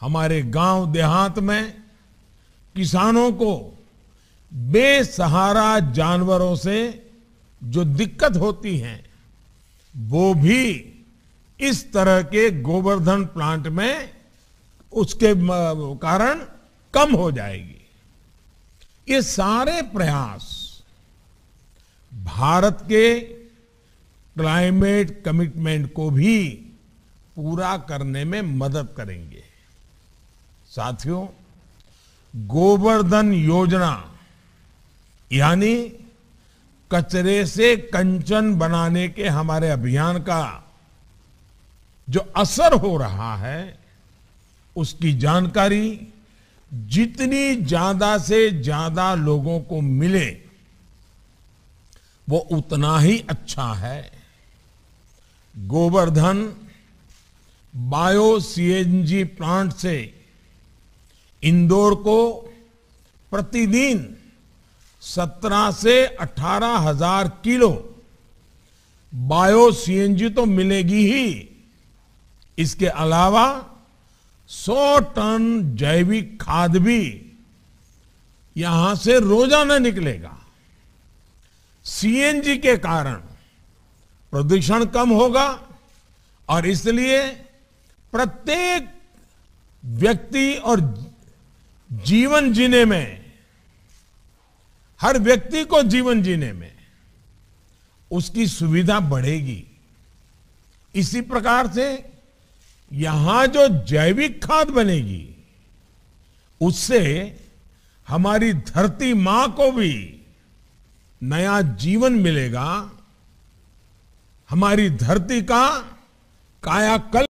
हमारे गांव देहात में किसानों को बेसहारा जानवरों से जो दिक्कत होती है वो भी इस तरह के गोवर्धन प्लांट में उसके कारण कम हो जाएगी ये सारे प्रयास भारत के क्लाइमेट कमिटमेंट को भी पूरा करने में मदद करेंगे साथियों गोवर्धन योजना यानी कचरे से कंचन बनाने के हमारे अभियान का जो असर हो रहा है उसकी जानकारी जितनी ज्यादा से ज्यादा लोगों को मिले वो उतना ही अच्छा है गोवर्धन बायो सीएनजी प्लांट से इंदौर को प्रतिदिन 17 से 18 हजार किलो बायो सीएनजी तो मिलेगी ही इसके अलावा 100 टन जैविक खाद भी यहां से रोजाना निकलेगा सीएनजी के कारण प्रदूषण कम होगा और इसलिए प्रत्येक व्यक्ति और जीवन जीने में हर व्यक्ति को जीवन जीने में उसकी सुविधा बढ़ेगी इसी प्रकार से यहां जो जैविक खाद बनेगी उससे हमारी धरती मां को भी नया जीवन मिलेगा हमारी धरती का कायाकल्प